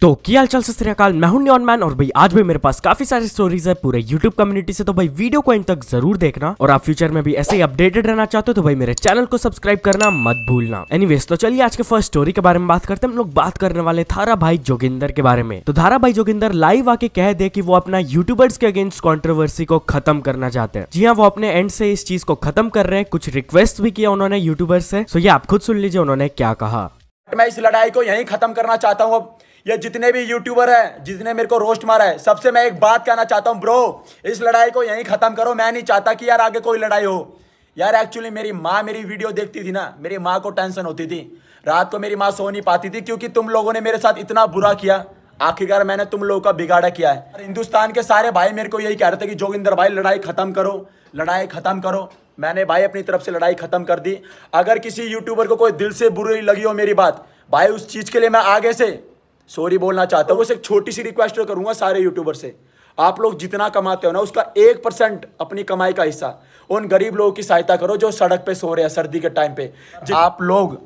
तो क्या हालचाल सत्याकाल मैं हूं न्योन मैन और भाई आज भी मेरे पास काफी सारी स्टोरीज है पूरे यूट्यूब कम्युनिटी से तो भाई वीडियो को इन तक जरूर देखना और आप फ्यूचर में भी ऐसे ही अपडेटेड रहना चाहते हो तो भाई मेरे चैनल को सब्सक्राइब करना मत भूलना एनीवेज तो चलिए आज के फर्स्ट स्टोरी के बारे में बात करते हैं हम लोग बात करने वाले थारा भाई जोगिंदर के बारे में तो धारा भाई जोगिंदर लाइव आके कह दे की वो अपना यूट्यूबर्स के अगेंस्ट कॉन्ट्रोवर्सी को खत्म करना चाहते हैं जी हाँ वो अपने एंड से इस चीज को खत्म कर रहे हैं कुछ रिक्वेस्ट भी किया उन्होंने यूट्यूबर्स से सो ये आप खुद सुन लीजिए उन्होंने क्या कहा मैं इस लड़ाई को यही खत्म करना चाहता हूँ ये जितने भी यूट्यूबर है जिसने मेरे को रोस्ट मारा है सबसे मैं एक बात कहना चाहता हूँ ब्रो इस लड़ाई को यहीं ख़त्म करो मैं नहीं चाहता कि यार आगे कोई लड़ाई हो यार एक्चुअली मेरी माँ मेरी वीडियो देखती थी ना मेरी माँ को टेंशन होती थी रात को मेरी माँ सो नहीं पाती थी क्योंकि तुम लोगों ने मेरे साथ इतना बुरा किया आखिरकार मैंने तुम लोगों का बिगाड़ा किया है हिंदुस्तान के सारे भाई मेरे को यही कह रहे थे कि जोगिंदर भाई लड़ाई ख़त्म करो लड़ाई ख़त्म करो मैंने भाई अपनी तरफ से लड़ाई ख़त्म कर दी अगर किसी यूट्यूबर को कोई दिल से बुरी लगी हो मेरी बात भाई उस चीज़ के लिए मैं आगे से सॉरी बोलना चाहता हूँ बस एक छोटी सी रिक्वेस्ट करूंगा सारे यूट्यूबर से आप लोग जितना कमाते हो ना उसका एक परसेंट अपनी कमाई का हिस्सा उन गरीब लोगों की सहायता करो जो सड़क पे सो रहे हैं सर्दी के टाइम पे आप लोग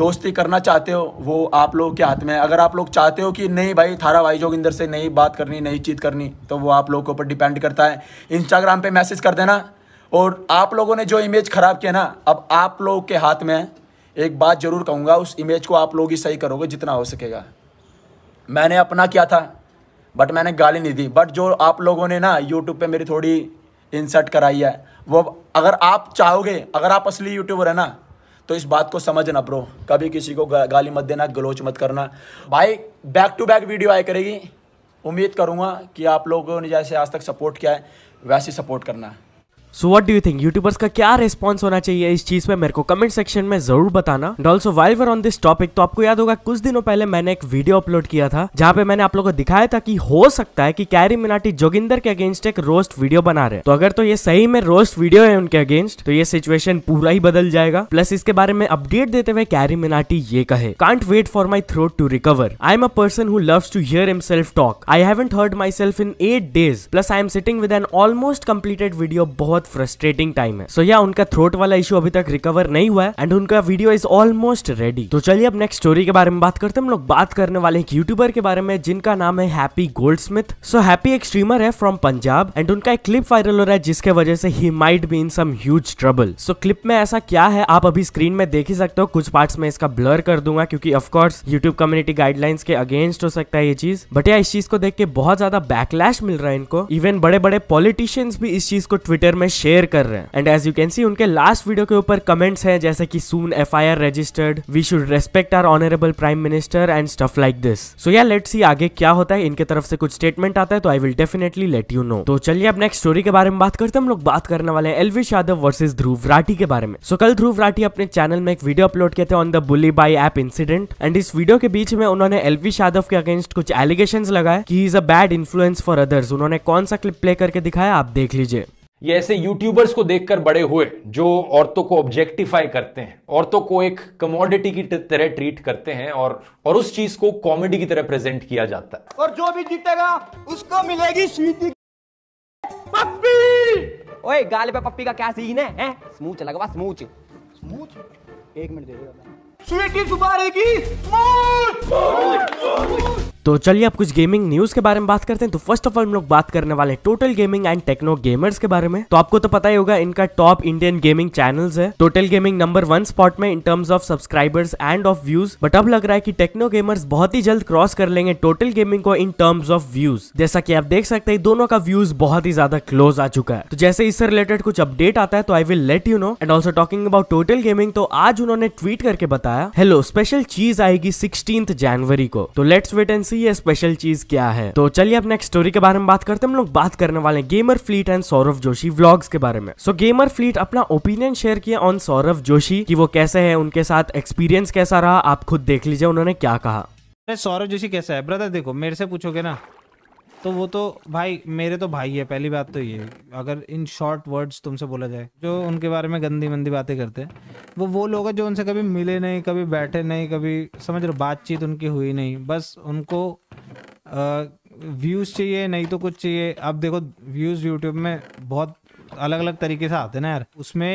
दोस्ती करना चाहते हो वो आप लोगों के हाथ में है अगर आप लोग चाहते हो कि नहीं भाई थारा भाई जोगिंदर से नई बात करनी नई चीत करनी तो वो आप लोगों के ऊपर डिपेंड करता है इंस्टाग्राम पे मैसेज कर देना और आप लोगों ने जो इमेज ख़राब किया ना अब आप लोगों के हाथ में है एक बात ज़रूर कहूँगा उस इमेज को आप लोग ही सही करोगे जितना हो सकेगा मैंने अपना किया था बट मैंने गाली नहीं दी बट जो आप लोगों ने ना यूट्यूब पे मेरी थोड़ी इंसर्ट कराई है वो अगर आप चाहोगे अगर आप असली यूट्यूबर है ना तो इस बात को समझना ब्रो कभी किसी को गाली मत देना गलोच मत करना भाई बैक टू बैक वीडियो आई करेगी उम्मीद करूँगा कि आप लोगों ने जैसे आज तक सपोर्ट किया है वैसे सपोर्ट करना so what do you think YouTubers का क्या रिस्पॉन्स होना चाहिए इस चीज पे मेरे को कमेंट सेक्शन में जरूर बताना डॉल्सो वाइल ऑन दिस टॉपिक तो आपको याद होगा कुछ दिनों पहले मैंने एक वीडियो अपलोड किया था जहाँ पे मैंने आप लोगों को दिखाया था कि हो सकता है कि कैरी मिनाटी जोगिंदर के अगेंस्ट एक रोस्ट वीडियो बना रहे तो अगर तो ये सही में रोस्ट वीडियो है उनके अगेंस्ट तो ये सिचुएशन पूरा ही बदल जाएगा प्लस इसके बारे में अपडेट देते हुए कैरी मिनाटी ये कहे can't wait for my throat to recover I am a person who love to hear myself talk I haven't heard myself in eight days plus I am sitting with an almost completed video बहुत बहुत frustrating time है so so, yeah yeah, उनका throat वाला issue अभी तक recover नहीं हुआ है एंड उनका वीडियो इज ऑलमोस्ट रेडी तो चलिए अब नेक्स्ट स्टोरी के बारे में बात करते हैं हम लोग बात करने वाले एक यूट्यूबर के बारे में जिनका नाम है Happy Goldsmith so Happy एक स्ट्रीमर है फ्रॉम पंजाब एंड उनका एक क्लिप वायरल हो रहा है जिसके वजह से he might be in some huge trouble so clip में ऐसा क्या है आप अभी स्क्रीन में देख ही सकते हो कुछ पार्ट में इसका ब्लर कर दूंगा क्योंकि ऑफकोर्स यूट्यूब कम्युनिटी गाइडलाइंस के अगेंस्ट हो सकता है ये चीज बट या इस चीज को देख के बहुत ज्यादा बैकलैश मिल रहा है इनको इवन बड़े बड़े पॉलिटिशियंस भी इस चीज को ट्विटर में शेयर कर रहे हैं and as you can see उनके लास्ट वीडियो के ऊपर कमेंट्स हैं जैसे कि soon F I R registered we should respect our honourable prime minister and stuff like this so yeah let सी आगे क्या होता है इनके तरफ से कुछ स्टेटमेंट आता है तो I will definitely let you know तो चलिए अब नेक्स्ट स्टोरी के बारे में बात करते हैं हम लोग बात करने वाले हैं एलविश यादव वर्सेज ध्रुव राठी के बारे में सो so, कल ध्रुव राठी अपने चैनल में एक वीडियो अपलोड किए थे on the Bulli Bai app incident and इस वीडियो के बीच में उन्होंने एलविश यादव के अगेंस्ट कुछ एलिगेशन लगाए कि is a bad influence for others उन्होंने कौन सा क्लिप प्ले करके दिखाया आप देख लीजिए ये ऐसे यूट्यूबर्स को देखकर बड़े हुए जो औरतों को ऑब्जेक्टिफाई करते हैं औरतों को एक कमोडिटी की तरह ट्रीट करते हैं और और उस चीज को कॉमेडी की तरह प्रेजेंट किया जाता है और जो भी जीतेगा उसको मिलेगी सीधी पप्पी ओए गाल पे पप्पी का क्या सीन है, हैं स्मूच लगवा स्मूच स्मूच एक मिनट दे देगा स्वीटी सुबह रहेगी तो चलिए अब कुछ गेमिंग न्यूज के बारे में बात करते हैं तो फर्स्ट ऑफ ऑल हम लोग बात करने वाले Total Gaming and Techno Gamerz के बारे में तो आपको तो पता ही होगा इनका टॉप इंडियन गेमिंग चैनल्स है Total Gaming number one spot में in terms of subscribers and of views but अब लग रहा है कि टेक्नो गेमर्स बहुत ही जल्द क्रॉस कर लेंगे टोटल गेमिंग को इन टर्म्स ऑफ व्यूज जैसा की आप देख सकते हैं दोनों का व्यूज बहुत ही ज्यादा क्लोज आ चुका है तो जैसे इससे रिलेटेड कुछ अपडेट आता है तो I will let you know and also talking about Total Gaming तो आज उन्होंने ट्वीट करके बताया हेलो स्पेशल चीज आएगी सिक्सटीन जनवरी को तो लेट्स वेट एंड से ये स्पेशल चीज क्या है तो चलिए अब नेक्स्ट स्टोरी के बारे में बात करते हैं हम लोग बात करने वाले हैं Gamer Fleet and Saurabh Joshi vlogs के बारे में सो so, गेमर फ्लीट अपना ओपिनियन शेयर किया ऑन सौरभ जोशी की वो कैसे है उनके साथ एक्सपीरियंस कैसा रहा आप खुद देख लीजिए उन्होंने क्या कहा सौरभ जोशी कैसा है ब्रदर देखो मेरे से पूछोगे ना तो वो तो भाई मेरे तो भाई है पहली बात तो ये अगर इन शॉर्ट वर्ड्स तुमसे बोला जाए जो उनके बारे में गंदी मंदी बातें करते हैं वो वो लोग हैं जो उनसे कभी मिले नहीं कभी बैठे नहीं कभी समझ रहे बातचीत उनकी हुई नहीं बस उनको व्यूज़ चाहिए नहीं तो कुछ चाहिए अब देखो व्यूज़ यूट्यूब में बहुत अलग अलग तरीके से आते हैं ना यार उसमें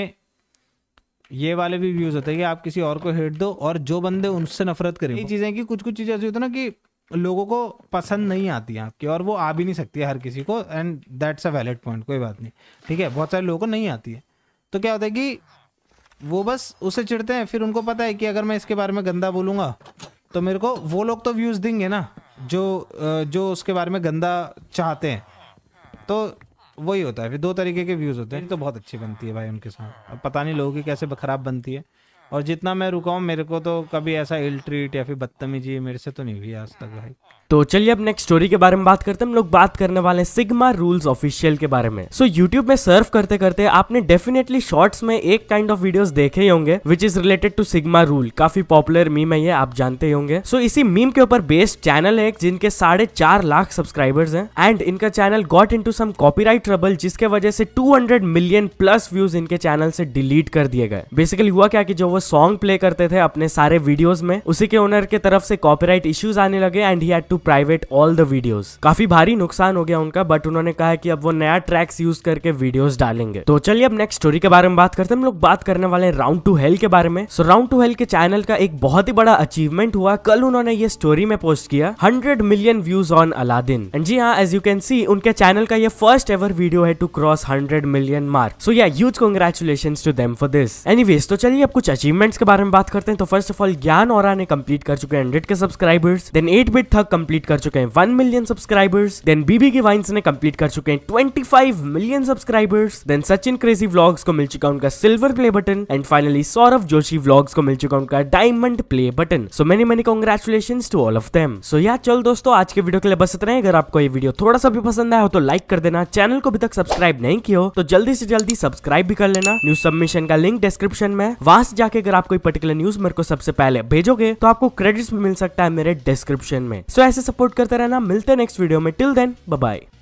ये वाले भी व्यूज़ होते हैं कि आप किसी और को हेट दो और जो बंदे उनसे नफरत करें ये चीज़ें कि कुछ कुछ चीज़ें ऐसी होती है ना कि लोगों को पसंद नहीं आती है आपकी और वो आ भी नहीं सकती है हर किसी को and that's a valid point कोई बात नहीं ठीक है बहुत सारे लोगों को नहीं आती है तो क्या होता है कि वो बस उसे चिढ़ते हैं फिर उनको पता है कि अगर मैं इसके बारे में गंदा बोलूँगा तो मेरे को वो लोग तो व्यूज़ देंगे ना जो जो उसके बारे में गंदा चाहते हैं तो वही होता है फिर दो तरीके के व्यूज़ होते हैं तो बहुत अच्छी बनती है भाई उनके साथ अब पता नहीं लोगों की कैसे खराब बनती है और जितना मैं रुका हूँ मेरे को तो कभी ऐसा इल ट्रीट या फिर बदतमीजी मेरे से तो नहीं हुई आज तक भाई तो चलिए अब नेक्स्ट स्टोरी के बारे में बात करते हैं हम लोग बात करने वाले हैं सिग्मा रूल्स ऑफिशियल के बारे में सो so, यूट्यूब में सर्व करते करते आपने डेफिनेटली शॉर्ट्स में एक काइंड ऑफ वीडियोस देखे ही होंगे which is related to sigma rule काफी पॉपुलर मीम है ये आप जानते ही होंगे सो so, इसी मीम के ऊपर बेस्ड चैनल है जिनके साढ़े लाख सब्सक्राइबर्स है एंड इनका channel got in some copyright trouble जिसके वजह से टू मिलियन प्लस व्यूज इनके चैनल से डिलीट कर दिए गए बेसिकली हुआ क्या की जो वो सॉन्ग प्ले करते थे अपने सारे वीडियोस में उसी के ओनर के तरफ से कॉपीराइट इश्यूज आने लगे and he had to private all the videos काफी भारी नुकसान हो गया उनका बट उन्होंने कहा कि अब वो नया ट्रैक्स यूज करके वीडियोस डालेंगे तो चलिए अब नेक्स्ट स्टोरी के बारे में बात करते हैं हम लोग बात करने वाले हैं राउंड टू हेल के बारे में सो राउंड टू हेल के चैनल का एक बहुत ही बड़ा अचीवमेंट हुआ कल उन्होंने ये स्टोरी में पोस्ट किया hundred million views on Aladdin and जी हाँ एज यू कैन सी उनके चैनल का ये फर्स्ट एवर वीडियो है to cross hundred million mark so yeah huge congratulation to them for this any तो चलिए अब कुछ अचीव अचीवमेंट्स के बारे में बात करते हैं तो फर्स्ट ऑफ ऑल ज्ञान और ने कंप्लीट कर चुके हैं हंड्रेड के सब्सक्राइबर्स देन एट बिट थक कंप्लीट कर चुके हैं one million subscribers then BB के वाइन्स ने कंप्लीट कर चुके हैं twenty five million subscribers then Sachin crazy vlogs को मिल चुका उनका silver play button and finally Saurabh Joshi vlogs को मिल चुका उनका diamond play button so many many congratulation to all of them so yeah चल दोस्तों आज के वीडियो के लिए बस इतना ही अगर आपको ये वीडियो थोड़ा सा भी पसंद आया हो तो लाइक कर देना चैनल को अभी तक सब्सक्राइब नहीं किया तो जल्दी से जल्दी सब्सक्राइब भी कर लेना न्यूज सबमिशन का लिंक डिस्क्रिप्शन में वहां से जाके कि अगर आप कोई पर्टिकुलर न्यूज मेरे को सबसे पहले भेजोगे तो आपको क्रेडिट्स भी मिल सकता है मेरे डिस्क्रिप्शन में सो so, ऐसे सपोर्ट करते रहना मिलते हैं नेक्स्ट वीडियो में टिल देन बाय